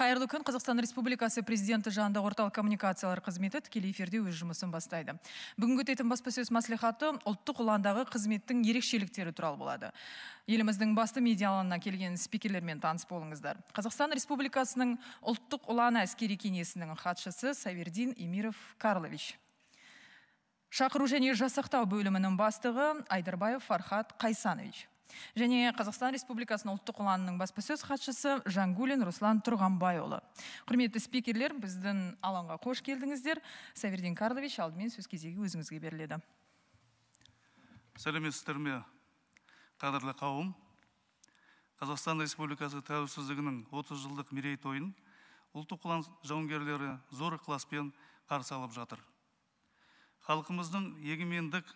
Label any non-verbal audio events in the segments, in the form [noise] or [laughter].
қайырлы күн қазақстан республикасы президенті жанындағы орталық коммуникациялар қызметі тікелей эфирде өз жұмысын бастайды бүгінгі өтетін баспасөз мәслихаты ұлттық ұландағы қызметтің ерекшеліктері туралы болады еліміздің басты медиа алаңына келген спикерлермен таныс болыңыздар қазақстан республикасының ұлттық ұланы әскери кеңесінің хатшысы савердин эмиров карлович шақыру және жасақтау бөлімінің бастығы айдарбаев фархат қайсанович және қазақстан республикасының ұлттық ұланының баспасөз хатшысы жангулин руслан тұрғанбайұлы құрметті спикерлер біздің алаңға қош келдіңіздер савердин карлович алдымен сөз кезегі өзіңізге беріледі сәлеметсіздер ме қадірлі қауым қазақстан республикасы тәуелсіздігінің 30 жылдық мерейтойын ұлттық ұлан жауынгерлері зор ықыласпен қарсы алып жатыр халқымыздың егемендік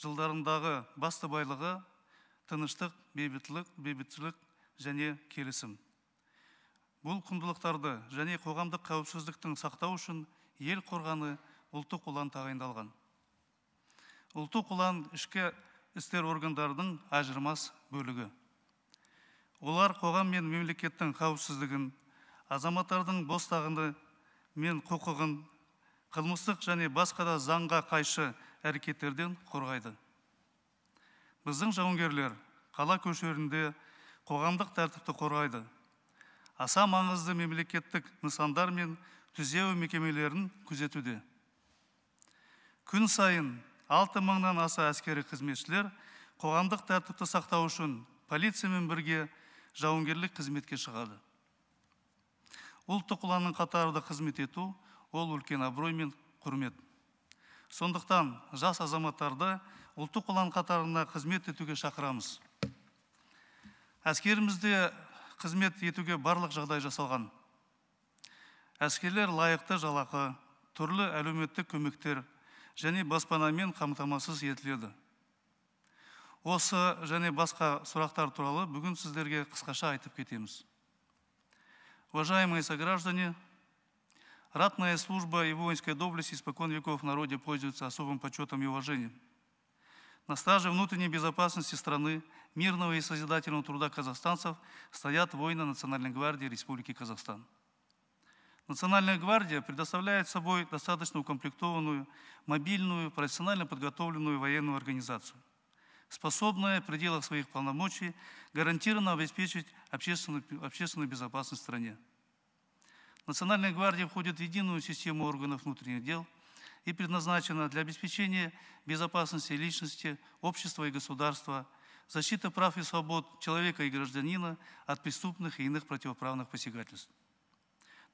жылдарындағы басты байлығы тыныштық бейбітлік бейбітшілік және келісім бұл құндылықтарды және қоғамдық қауіпсіздіктің сақтау үшін ел қорғаны ұлттық ұлан тағайындалған ұлттық ұлан ішкі істер органдарының ажырмас бөлігі олар қоғам мен мемлекеттің қауіпсіздігін азаматтардың бостағыны мен құқығын қылмыстық және басқа да заңға қайшы әрекеттерден қорғайды біздің жауынгерлер қала көшерінде қоғамдық тәртіпті қорғайды аса маңызды мемлекеттік нысандар мен түзеу мекемелерін күзетуде күн сайын алты мыңнан аса әскери қызметшілер қоғамдық тәртіпті сақтау үшін полициямен бірге жауынгерлік қызметке шығады ұлттық ұланның қатарында қызмет ету ол үлкен абырой мен құрмет сондықтан жас азаматтарды ұлттық ұлан қатарына қызмет етуге шақырамыз әскерімізде қызмет етуге барлық жағдай жасалған әскерлер лайықты жалақы түрлі әлеуметтік көмектер және баспанамен қамтамасыз етіледі осы және басқа сұрақтар туралы бүгін сіздерге қысқаша айтып кетеміз уважаемые сограждане ратная служба и воинская доблесть испокон веков в народе пользуются особым почетом и уважением На страже внутренней безопасности страны, мирного и созидательного труда казахстанцев стоят воины Национальной гвардии Республики Казахстан. Национальная гвардия предоставляет собой достаточно укомплектованную, мобильную, профессионально подготовленную военную организацию, способная в пределах своих полномочий гарантированно обеспечить общественную, общественную безопасность в стране. Национальная гвардия входит в единую систему органов внутренних дел – и предназначена для обеспечения безопасности личности, общества и государства, защиты прав и свобод человека и гражданина от преступных и иных противоправных посягательств.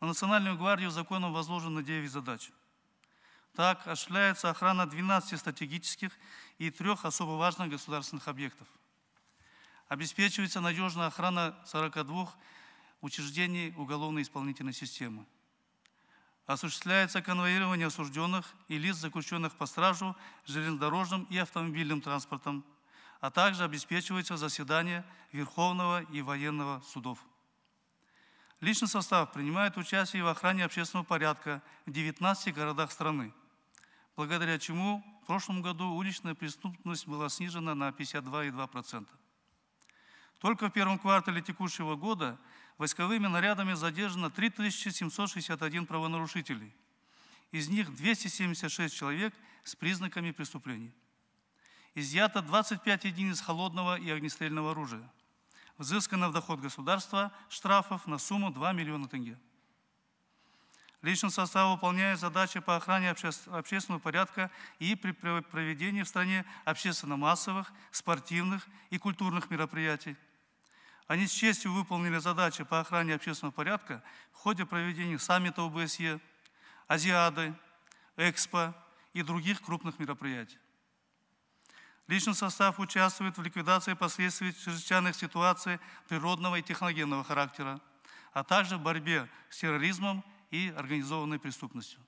На Национальную гвардию законом возложено 9 задач. Так осуществляется охрана 12 стратегических и трех особо важных государственных объектов. Обеспечивается надежная охрана 42 учреждений уголовно-исполнительной системы осуществляется конвоирование осужденных и лиц, заключенных по стражу железнодорожным и автомобильным транспортом, а также обеспечивается заседание Верховного и военного судов. Личный состав принимает участие в охране общественного порядка в 19 городах страны, благодаря чему в прошлом году уличная преступность была снижена на 52,2%. Только в первом квартале текущего года – войсковыми нарядами задержано 3761 правонарушителей. Из них 276 человек с признаками преступлений. Изъято 25 единиц холодного и огнестрельного оружия. Взыскано в доход государства штрафов на сумму 2 миллиона тенге. Личный состав выполняет задачи по охране общественного порядка и при проведении в стране общественно-массовых, спортивных и культурных мероприятий – они с честью выполнили задачи по охране общественного порядка в ходе проведения саммита ОБСЕ, Азиады, Экспо и других крупных мероприятий. Личный состав участвует в ликвидации последствий чрезвычайных ситуаций природного и техногенного характера, а также в борьбе с терроризмом и организованной преступностью.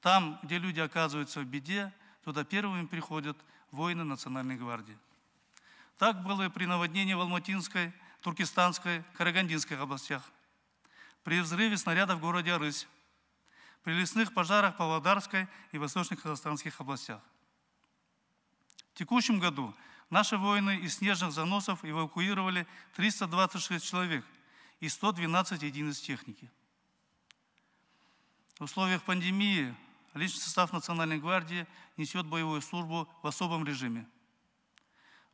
Там, где люди оказываются в беде, туда первыми приходят воины Национальной гвардии. Так было и при наводнении в Алматинской, Туркестанской, Карагандинской областях, при взрыве снарядов в городе Арысь, при лесных пожарах в Павлодарской и Восточно-Казахстанских областях. В текущем году наши воины из снежных заносов эвакуировали 326 человек и 112 единиц техники. В условиях пандемии личный состав Национальной гвардии несет боевую службу в особом режиме –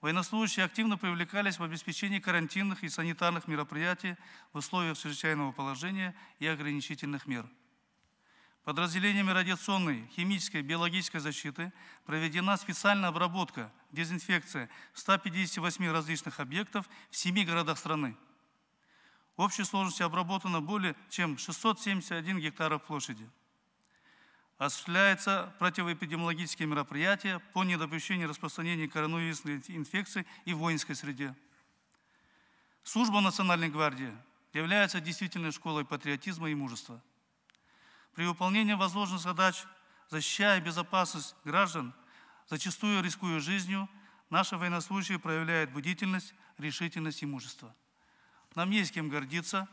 Военнослужащие активно привлекались в обеспечении карантинных и санитарных мероприятий в условиях чрезвычайного положения и ограничительных мер. Подразделениями радиационной, химической, биологической защиты проведена специальная обработка, дезинфекция 158 различных объектов в 7 городах страны. В общей сложности обработано более чем 671 гектаров площади осуществляются противоэпидемиологические мероприятия по недопущению распространения коронавирусной инфекции и в воинской среде. Служба Национальной гвардии является действительной школой патриотизма и мужества. При выполнении возложенных задач, защищая безопасность граждан, зачастую рискуя жизнью, наши военнослужащие проявляют будительность, решительность и мужество. Нам есть кем гордиться.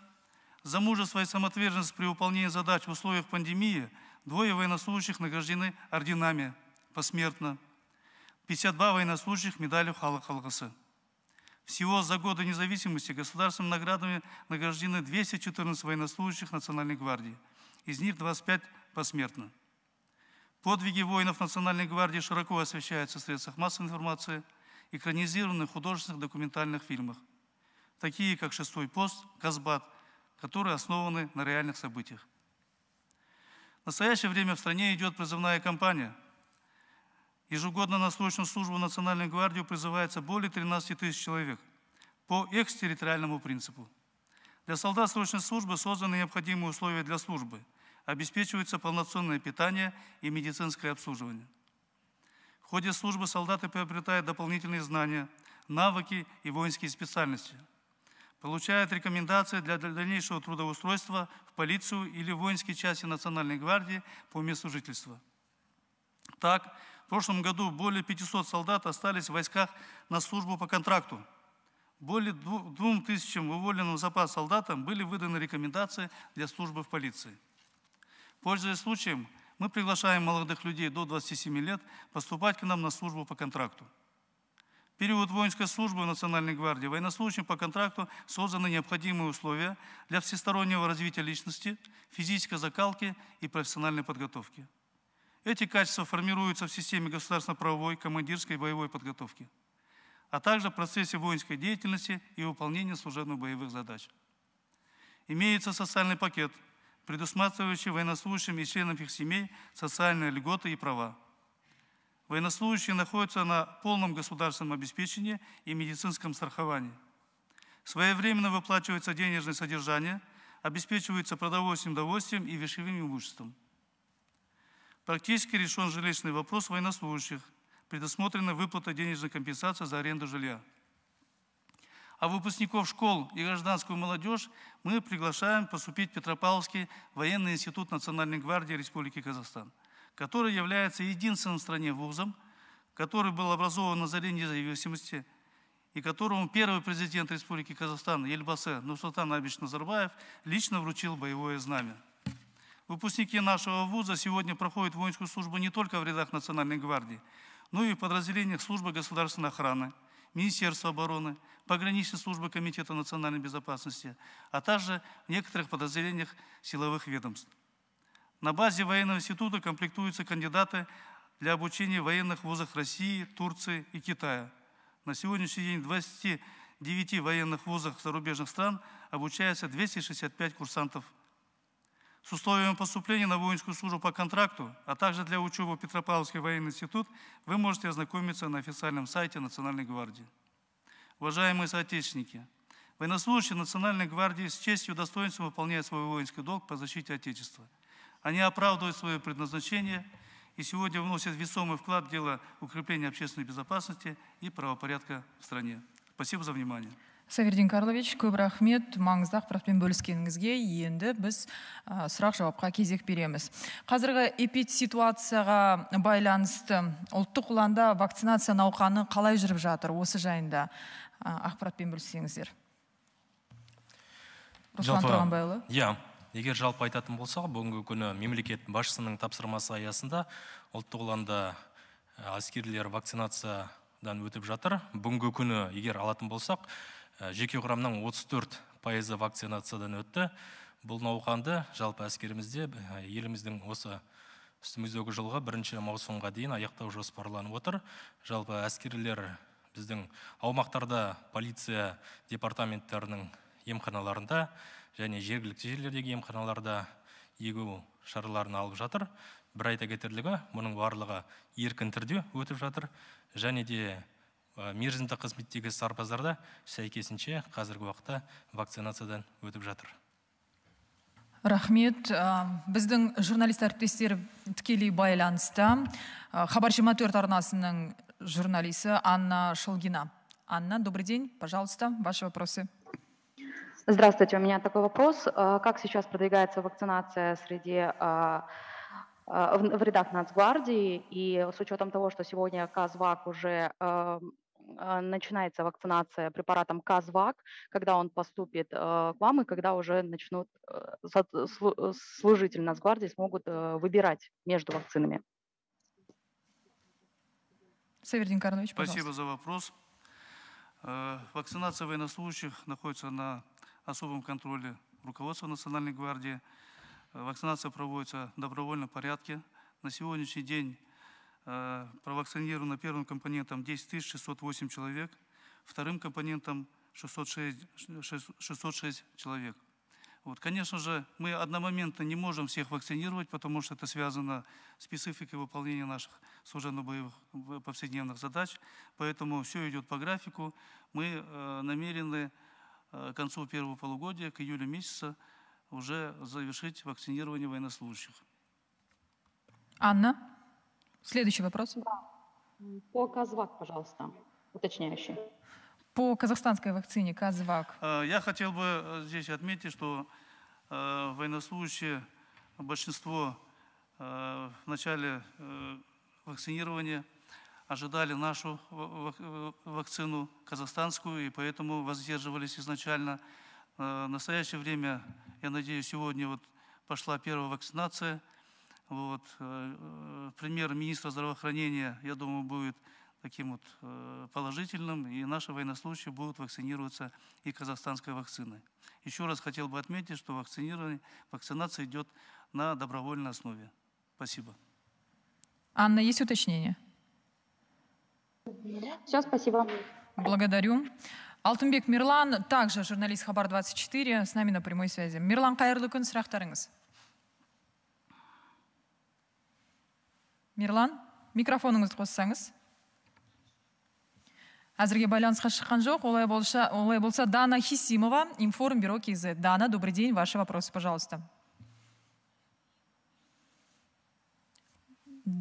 За мужество и самоотверженность при выполнении задач в условиях пандемии – Двое военнослужащих награждены орденами посмертно. 52 военнослужащих медалью Хала Всего за годы независимости государственными наградами награждены 214 военнослужащих Национальной гвардии. Из них 25 посмертно. Подвиги воинов Национальной гвардии широко освещаются в средствах массовой информации, экранизированы в художественных документальных фильмах, такие как «Шестой пост», «Казбат», которые основаны на реальных событиях. В настоящее время в стране идет призывная кампания. Ежегодно на срочную службу в Национальную гвардию призывается более 13 тысяч человек по экстерриториальному принципу. Для солдат срочной службы созданы необходимые условия для службы, обеспечивается полноценное питание и медицинское обслуживание. В ходе службы солдаты приобретают дополнительные знания, навыки и воинские специальности – получают рекомендации для дальнейшего трудоустройства в полицию или в воинские части Национальной гвардии по месту жительства. Так, в прошлом году более 500 солдат остались в войсках на службу по контракту. Более 2000 уволенным в запас солдатам были выданы рекомендации для службы в полиции. Пользуясь случаем, мы приглашаем молодых людей до 27 лет поступать к нам на службу по контракту период воинской службы в Национальной гвардии военнослужащим по контракту созданы необходимые условия для всестороннего развития личности, физической закалки и профессиональной подготовки. Эти качества формируются в системе государственно-правовой, командирской и боевой подготовки, а также в процессе воинской деятельности и выполнения служебно-боевых задач. Имеется социальный пакет, предусматривающий военнослужащим и членам их семей социальные льготы и права – Военнослужащие находятся на полном государственном обеспечении и медицинском страховании. Своевременно выплачивается денежное содержание, обеспечивается продовольственным довольствием и вещевым имуществом. Практически решен жилищный вопрос военнослужащих. Предусмотрена выплата денежной компенсации за аренду жилья. А выпускников школ и гражданскую молодежь мы приглашаем поступить в Петропавловский военный институт Национальной гвардии Республики Казахстан – который является единственным в стране вузом, который был образован на заре независимости и которому первый президент Республики Казахстан Ельбасе Нурсултан Абич Назарбаев лично вручил боевое знамя. Выпускники нашего вуза сегодня проходят воинскую службу не только в рядах Национальной гвардии, но и в подразделениях службы государственной охраны, Министерства обороны, пограничной службы Комитета национальной безопасности, а также в некоторых подразделениях силовых ведомств. На базе военного института комплектуются кандидаты для обучения в военных вузах России, Турции и Китая. На сегодняшний день в 29 военных вузах зарубежных стран обучается 265 курсантов. С условиями поступления на воинскую службу по контракту, а также для учебы в Петропавловский военный институт, вы можете ознакомиться на официальном сайте Национальной гвардии. Уважаемые соотечественники, военнослужащие Национальной гвардии с честью и достоинством выполняют свой воинский долг по защите Отечества – они оправдывают свое предназначение и сегодня вносят весомый вклад в дело укрепления общественной безопасности и правопорядка в стране. Спасибо за внимание. савердин карлович көп рахмет маңызды ақпаратпен бөліскеніңізге енді біз ә, а, сұрақ жауапқа кезек береміз қазіргі эпидситуацияға байланысты ұлттық ұланда вакцинация науқаны қалай жүріп жатыр осы жайында ә, а, ақпаратпен бөліссеңіздер руслан тұрғанбайұлы иә yeah. егер жалпы айтатын болсақ бүгінгі күні мемлекет басшысының тапсырмасы аясында ұлттық ұланда э, әскерлер вакцинациядан өтіп жатыр бүгінгі күні егер алатын болсақ э, жеке құрамның 34 пайызы вакцинациядан өтті бұл науқанды жалпы әскерімізде э, еліміздің осы үстіміздегі жылғы бірінші маусымға дейін аяқтау жоспарланып отыр жалпы әскерлер біздің аумақтарда полиция департаменттерінің емханаларында және жергілікті жерлердегі емханаларда егу шараларын алып жатыр бір айта кетерлігі мұның барлығы еркін түрде өтіп жатыр және де мерзімді қызметтегі сарбаздар да сәйкесінше қазіргі уақытта вакцинациядан өтіп жатыр рахмет біздің журналист әріптестер тікелей байланыста хабар жиырма төрт арнасының журналисі анна шолгина анна добрый день пожалуйста ваши вопросы Здравствуйте, у меня такой вопрос. А, как сейчас продвигается вакцинация среди а, а, в рядах Нацгвардии, и с учетом того, что сегодня КАЗВАК уже начинается вакцинация препаратом КАЗВАК, когда он поступит к вам и когда уже начнут служители Нацгвардии смогут выбирать между вакцинами. Севердин Карнович, пожалуйста. Спасибо за вопрос. Вакцинация военнослужащих находится на особом контроле руководства Национальной гвардии. Э, вакцинация проводится в добровольном порядке. На сегодняшний день э, провакцинировано первым компонентом 10 608 человек, вторым компонентом 606, 606 человек. Вот, конечно же, мы одномоментно не можем всех вакцинировать, потому что это связано с спецификой выполнения наших служебно-боевых э, повседневных задач. Поэтому все идет по графику. Мы намерены Э, к концу первого полугодия, к июлю месяца, уже завершить вакцинирование военнослужащих. Анна, следующий вопрос. По Казвак, пожалуйста, уточняющий. По казахстанской вакцине Казвак. Э, я хотел бы э, здесь отметить, что военнослужащие, большинство в начале вакцинирования – ожидали нашу вакцину казахстанскую, и поэтому воздерживались изначально. Э, в настоящее время, я надеюсь, сегодня вот пошла первая вакцинация. Вот. Э, э, пример министра здравоохранения, я думаю, будет таким вот положительным, и наши военнослужащие будут вакцинироваться и казахстанской вакциной. Еще раз хотел бы отметить, что вакцинирование, вакцинация идет на добровольной основе. Спасибо. Анна, есть уточнение? Все, спасибо. Благодарю. Алтынбек Мирлан, также журналист Хабар-24, с нами на прямой связи. Мирлан, қайырлы күн, сұрақтарыңыз. Мирлан, микрофоныңызды қоссаңыз. Әзірге байланысқа шыққан жоқ. Олай болса, олай болса Дана Хисимова, Информбюро Кизы. Дана, добрый день, ваши вопросы, пожалуйста.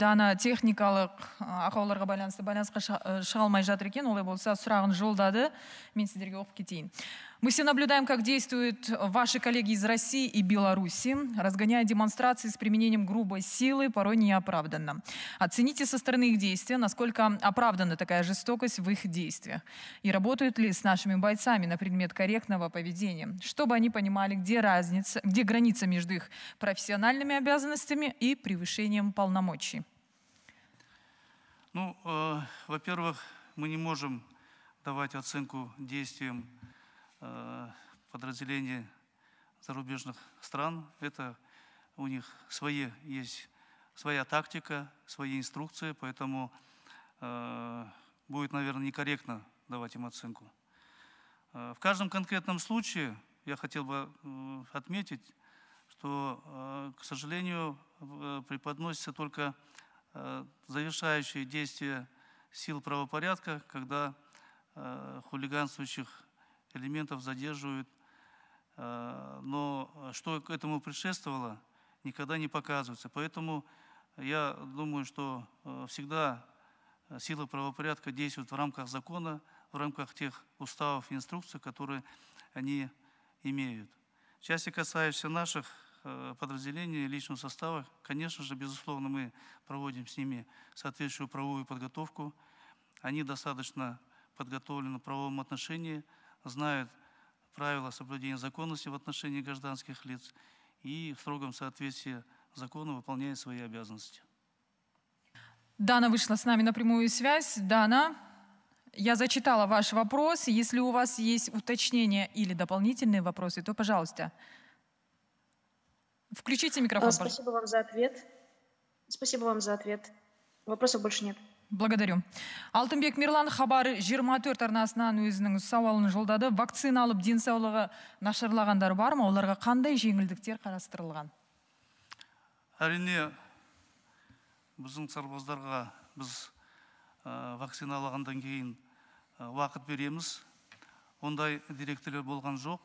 дана техникалық ақауларға байланысты байланысқа шыға алмай жатыр екен олай болса сұрағын жолдады мен сіздерге оқып кетейін Мы все наблюдаем, как действуют ваши коллеги из России и Беларуси, разгоняя демонстрации с применением грубой силы, порой неоправданно. Оцените со стороны их действия, насколько оправдана такая жестокость в их действиях. И работают ли с нашими бойцами на предмет корректного поведения, чтобы они понимали, где разница, где граница между их профессиональными обязанностями и превышением полномочий. Ну, э, во-первых, мы не можем давать оценку действиям Э, подразделений зарубежных стран. Это у них свои есть своя тактика, свои инструкции, поэтому э, будет, наверное, некорректно давать им оценку. Э, в каждом конкретном случае я хотел бы отметить, что, к сожалению, э, преподносятся только э, завершающие действия сил правопорядка, когда хулиганствующих элементов задерживают. Э, но что к этому предшествовало, никогда не показывается. Поэтому я думаю, что э, всегда сила правопорядка действует в рамках закона, в рамках тех уставов и инструкций, которые они имеют. В части касающейся наших э, подразделений личного состава, конечно же, безусловно, мы проводим с ними соответствующую правовую подготовку. Они достаточно подготовлены в правовом отношении – знают правила соблюдения законности в отношении гражданских лиц и в строгом соответствии закону выполняет свои обязанности. Дана вышла с нами на прямую связь. Дана, я зачитала ваш вопрос. Если у вас есть уточнения или дополнительные вопросы, то, пожалуйста, включите микрофон. А, спасибо пожалуйста. вам за ответ. Спасибо вам за ответ. Вопросов больше нет. благодарю алтынбек Мирлан хабар 24 арнасынан өзінің сауалын жолдады вакцина алып денсаулығы нашарлағандар бар ма оларға қандай жеңілдіктер қарастырылған әрине біздің сарбаздарға біз вакциналағандан ә, вакцина кейін вақыт ә, уақыт береміз ондай директорлер болған жоқ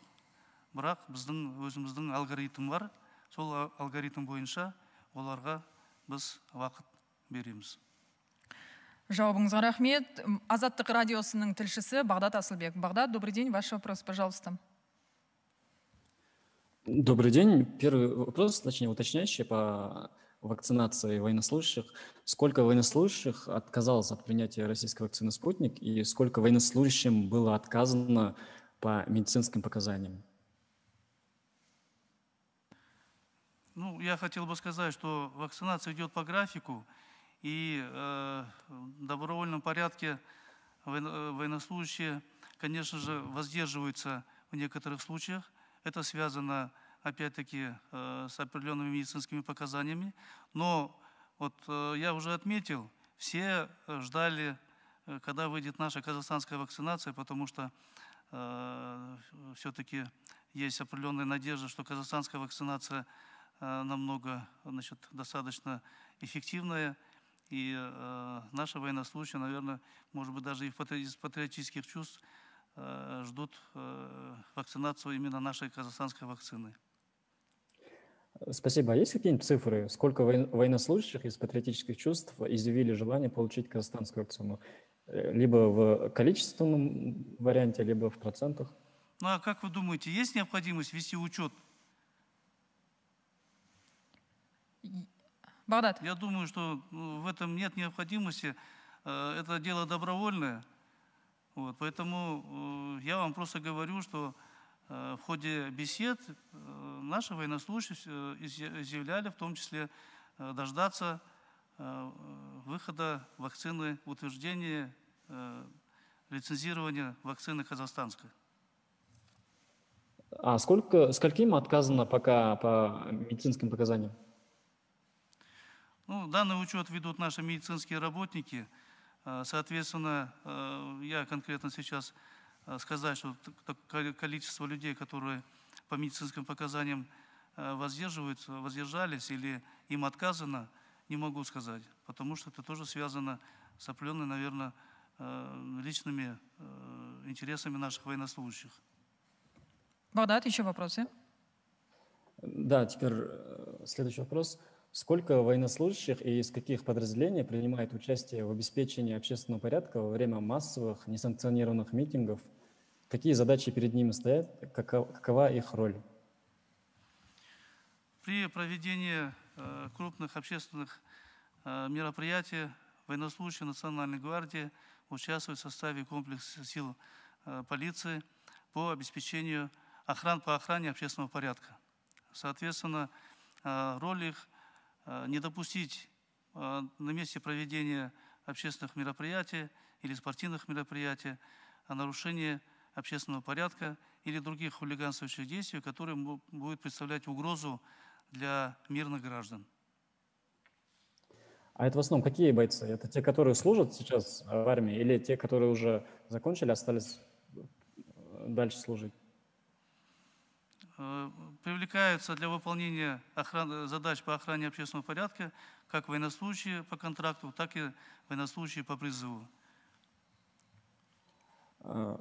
бірақ біздің өзіміздің алгоритм бар сол алгоритм бойынша оларға біз уақыт береміз жауабыңызға рахмет азаттық радиосының тілшісі бағдат асылбек бағдат добрый день ваш вопрос пожалуйста добрый день первый вопрос точнее уточняющий по вакцинации военнослужащих. Сколько военнослужащих отказалось от принятия российской вакцины «Спутник» и сколько военнослужащим было отказано по медицинским показаниям? Ну, я хотел бы сказать, что вакцинация идет по графику, и в добровольном порядке э, военнослужащие, конечно же, воздерживаются в некоторых случаях. Это связано, опять-таки, э, с определенными медицинскими показаниями. Но вот э, я уже отметил, все ждали, когда выйдет наша казахстанская вакцинация, потому что э, все-таки есть определенная надежда, что казахстанская вакцинация э, намного значит, достаточно эффективная и э, наши военнослужащие, наверное, может быть, даже и из патриотических чувств э, ждут э, вакцинацию именно нашей казахстанской вакцины. Спасибо. А есть какие-нибудь цифры? Сколько военнослужащих из патриотических чувств изъявили желание получить казахстанскую вакцину? Э, либо в количественном варианте, либо в процентах? Ну а как вы думаете, есть необходимость вести учет Бағдат. Я думаю, что э, в этом нет необходимости. Э, это дело добровольное. Вот, поэтому э, я вам просто говорю, что в ходе бесед наши военнослужащие изъявляли в том числе дождаться выхода вакцины, утверждения лицензирования вакцины казахстанской. А сколько, скольким отказано пока по медицинским показаниям? Ну, данный учет ведут наши медицинские работники. А, соответственно, а, я конкретно сейчас а, сказать, что количество людей, которые по медицинским показаниям воздерживаются, воздержались или им отказано, не могу сказать, потому что это тоже связано с определенными, наверное, личными интересами наших военнослужащих. Богдат, еще вопросы? Да, теперь э, следующий вопрос. Сколько военнослужащих и из каких подразделений принимает участие в обеспечении общественного порядка во время массовых несанкционированных митингов? Какие задачи перед ними стоят? Какова, их роль? При проведении э, крупных общественных э, мероприятий военнослужащие Национальной гвардии участвуют в составе комплекса сил э, полиции по обеспечению охран по охране общественного порядка. Соответственно, роль их – Э, не допустить э, на месте проведения общественных мероприятий или спортивных мероприятий а нарушение общественного порядка или других хулиганствующих действий, которые будут представлять угрозу для мирных граждан. А это в основном какие бойцы? Это те, которые служат сейчас в армии, или те, которые уже закончили, остались э, дальше служить? Э, привлекаются для выполнения охран, задач по охране общественного порядка как военнослужащие по контракту, так и военнослужащие по призыву. Э,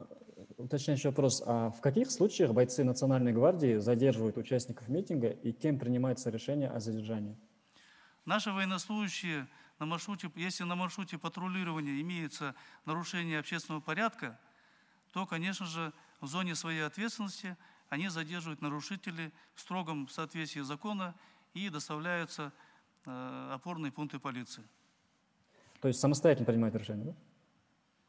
уточняющий вопрос. А в каких случаях бойцы Национальной гвардии задерживают участников митинга и кем принимается решение о задержании? Наши военнослужащие на маршруте, если на маршруте патрулирования имеется нарушение общественного порядка, то, конечно же, в зоне своей ответственности – они задерживают нарушителей в строгом соответствии закона и доставляются э, опорные пункты полиции. То есть самостоятельно принимают решение, да?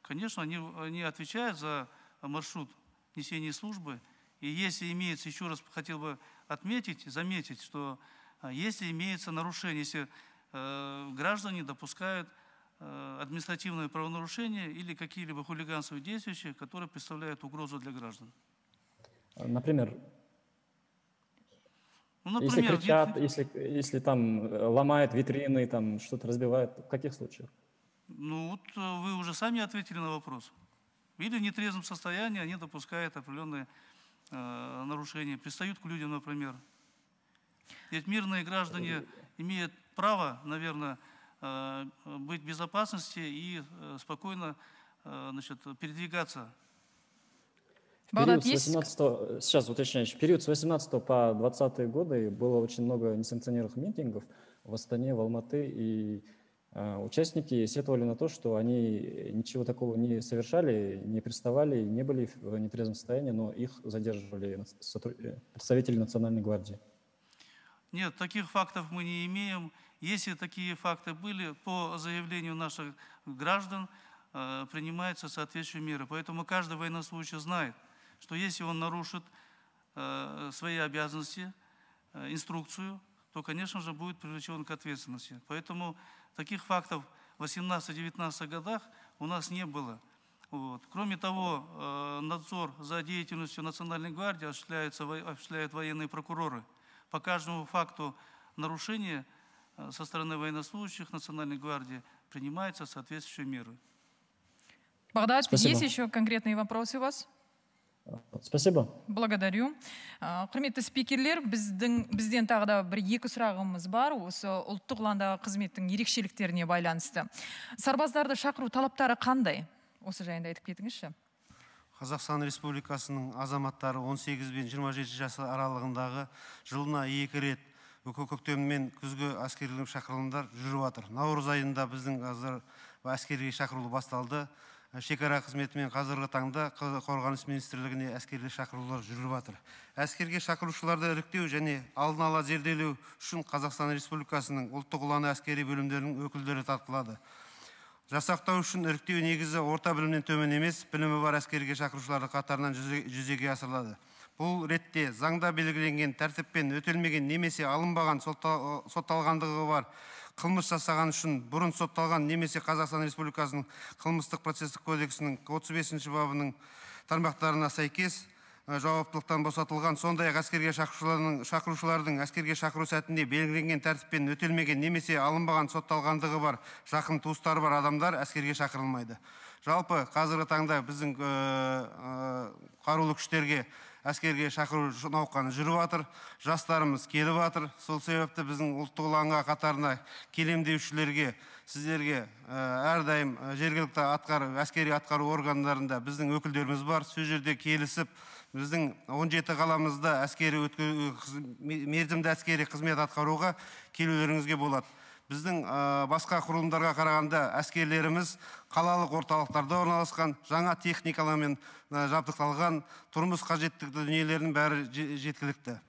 Конечно, они, они отвечают за маршрут несения службы. И если имеется, еще раз хотел бы отметить, заметить, что э, если имеется нарушение, если э, граждане допускают э, административные правонарушения или какие-либо хулиганские действия, которые представляют угрозу для граждан. Например, ну, например, если кричат, если, если там э, ломает витрины, там что-то разбивает, в каких случаях? Ну, вот э, вы уже сами ответили на вопрос. Или в нетрезвом состоянии они допускают определенные э, нарушения, пристают к людям, например. Ведь мирные граждане э, имеют право, наверное, э, быть в безопасности и спокойно э, значит, передвигаться Багдад э, период С 18 сейчас уточняешь. Период с 18 по 20 годы было очень много несанкционированных митингов в Астане, в Алматы, и э, участники сетовали на то, что они э, ничего такого не совершали, не приставали, не были в нетрезвом состоянии, но их задерживали представители Национальной гвардии. Нет, таких фактов мы не имеем. Если такие факты были, по заявлению наших граждан принимаются соответствующие меры. Поэтому каждый военнослужащий знает – что если он нарушит э, свои обязанности, э, инструкцию, то, конечно же, будет привлечен к ответственности. Поэтому таких фактов в 18-19 годах у нас не было. Вот. Кроме того, э, надзор за деятельностью Национальной гвардии осуществляют военные прокуроры. По каждому факту нарушения со стороны военнослужащих Национальной гвардии принимаются соответствующие меры. Богдач, есть еще конкретные вопросы у вас? спасибо благодарю құрметті спикерлер біздің бізден тағы да бір екі сұрағымыз бар осы ұлттық ұландағы қызметтің ерекшеліктеріне байланысты сарбаздарды шақыру талаптары қандай осы жайында айтып кетіңізші қазақстан республикасының азаматтары 18 бен 27 жас аралығындағы жылына екі рет көктем мен күзгі әскерлік шақырылымдар жүріп жатыр наурыз айында біздің қазір әскерге шақырылу басталды шекара қызметімен қазіргі таңда қорғаныс министрлігіне әскерге шақырулар жүріп жатыр әскерге шақырушыларды іріктеу және алдын ала зерделеу үшін қазақстан республикасының ұлттық ұланы әскери бөлімдерінің өкілдері тартылады жасақтау үшін іріктеу негізі орта білімнен төмен емес білімі бар әскерге шақырушылардың қатарынан жүзеге асырылады бұл ретте заңда белгіленген тәртіппен өтелмеген немесе алынбаған сотталғандығы бар қылмыс жасаған үшін бұрын сотталған немесе қазақстан республикасының қылмыстық процестік кодексінің 35 ші бабының тармақтарына сәйкес жауаптылықтан босатылған сондай ақ әскерге шақырушылардың, шақырушылардың әскерге шақыру сәтінде белгіленген тәртіппен өтелмеген немесе алынбаған сотталғандығы бар жақын туыстары бар адамдар әскерге шақырылмайды жалпы қазіргі таңда біздің қарулы күштерге әскерге шақыру науқаны жүріп жатыр жастарымыз келіп жатыр сол себепті біздің ұлттық ұланға қатарына келем деушілерге сіздерге ә, әрдайым ә, жергілікті атқару әскери атқару органдарында біздің өкілдеріміз бар сол жерде келісіп біздің жеті қаламызда әскери өткіз, мерзімді әскери қызмет атқаруға келулеріңізге болады біздің ә, басқа құрылымдарға қарағанда әскерлеріміз қалалық орталықтарда орналасқан жаңа техникалармен ә, жабдықталған тұрмыс қажеттікті дүниелердің бәрі жеткілікті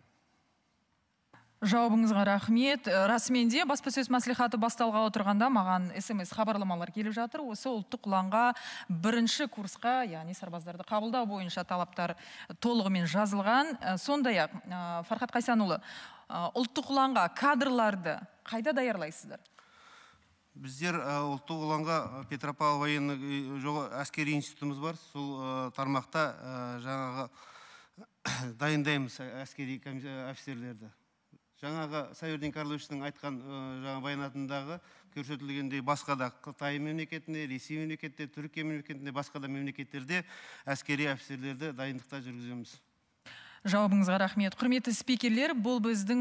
жауабыңызға рахмет э, расымен де баспасөз мәслихаты басталға тұрғанда маған смс хабарламалар келіп жатыр осы ұлттық ұланға бірінші курсқа яғни сарбаздарды қабылдау бойынша талаптар толығымен жазылған э, сондай ақ э, фархат қайсанұлы Э, ұлттық ұланға кадрларды қайда даярлайсыздар біздер э, ұлттық ұланға э, петропавл военный әскери институтымыз бар сол тармақта жаңағы [coughs] дайындаймыз әскери офицерлерді жаңағы савердин карловичтің айтқан жаңа баянатындағы көрсетілгендей басқа да қытай мемлекетінде ресей мемлекетінде түркия мемлекетінде басқа да мемлекеттерде әскери офицерлерді дайындықта жүргіземіз жауабыңызға рахмет құрметті спикерлер бұл біздің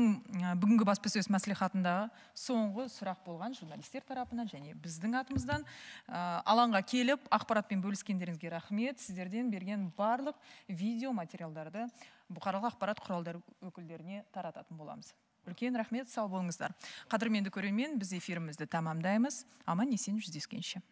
бүгінгі баспасөз мәслихатындағы соңғы сұрақ болған журналистер тарапынан және біздің атымыздан Аланға алаңға келіп ақпаратпен бөліскендеріңізге рахмет сіздерден берген барлық видео материалдарды бұқаралық ақпарат құралдары өкілдеріне тарататын боламыз үлкен рахмет сау болыңыздар қадірменді көрермен біз эфирімізді тәмамдаймыз аман есен жүздескенше